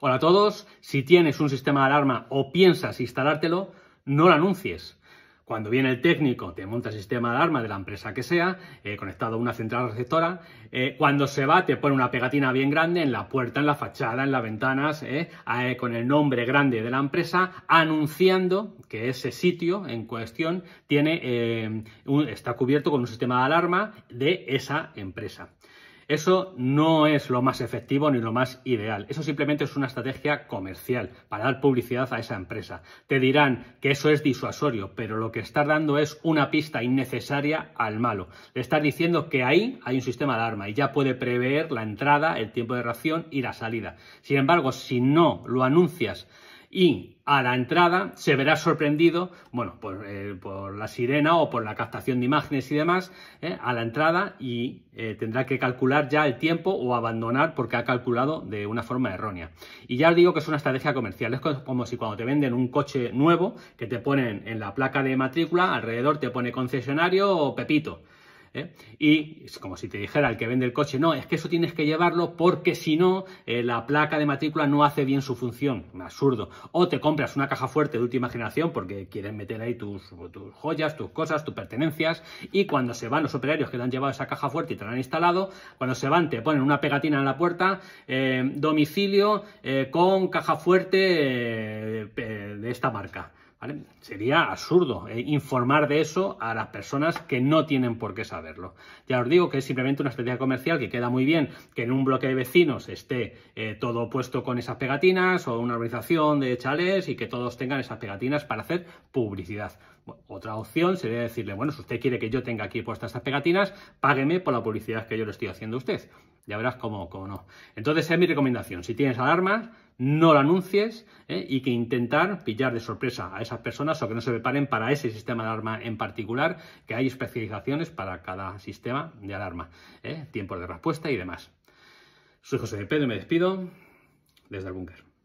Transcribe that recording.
Hola a todos, si tienes un sistema de alarma o piensas instalártelo, no lo anuncies. Cuando viene el técnico, te monta el sistema de alarma de la empresa que sea, eh, conectado a una central receptora. Eh, cuando se va, te pone una pegatina bien grande en la puerta, en la fachada, en las ventanas, eh, con el nombre grande de la empresa, anunciando que ese sitio en cuestión tiene, está cubierto con un sistema de alarma de esa empresa. Eso no es lo más efectivo ni lo más ideal. Eso simplemente es una estrategia comercial para dar publicidad a esa empresa. Te dirán que eso es disuasorio, pero lo que estás dando es una pista innecesaria al malo. Le estás diciendo que ahí hay un sistema de alarma y ya puede prever la entrada, el tiempo de reacción y la salida. Sin embargo, si no lo anuncias, y a la entrada se verá sorprendido, bueno, eh, por, la sirena o por la captación de imágenes y demás, eh, a la entrada y eh, tendrá que calcular ya el tiempo o abandonar porque ha calculado de una forma errónea. Y ya os digo que es una estrategia comercial, es como si cuando te venden un coche nuevo que te ponen en la placa de matrícula, alrededor te pone concesionario o Pepito. ¿eh? Y es como si te dijera el que vende el coche, no, es que eso tienes que llevarlo porque si no, eh, la placa de matrícula no hace bien su función. Un absurdo. O te compras una caja fuerte de última generación porque quieren meter ahí tus, joyas, tus cosas, tus pertenencias. Y cuando se van los operarios que te han llevado esa caja fuerte y te la han instalado, cuando se van te ponen una pegatina en la puerta, eh, domicilio con caja fuerte de esta marca. Sería absurdo eh, informar de eso a las personas que no tienen por qué saberlo. Ya os digo que es simplemente una estrategia comercial que queda muy bien que en un bloque de vecinos esté eh, todo puesto con esas pegatinas o una organización de chales y que todos tengan esas pegatinas para hacer publicidad. otra opción sería decirle, bueno, si usted quiere que yo tenga aquí puestas esas pegatinas, págueme por la publicidad que yo le estoy haciendo a usted. Ya verás cómo, cómo no. Entonces, es mi recomendación. Si tienes alarmas, no lo anuncies ¿eh? y que intentar pillar de sorpresa a esas personas o que no se preparen para ese sistema de alarma en particular, que hay especializaciones para cada sistema de alarma, ¿eh? tiempos de respuesta y demás. Soy José de Pedro y me despido desde el búnker.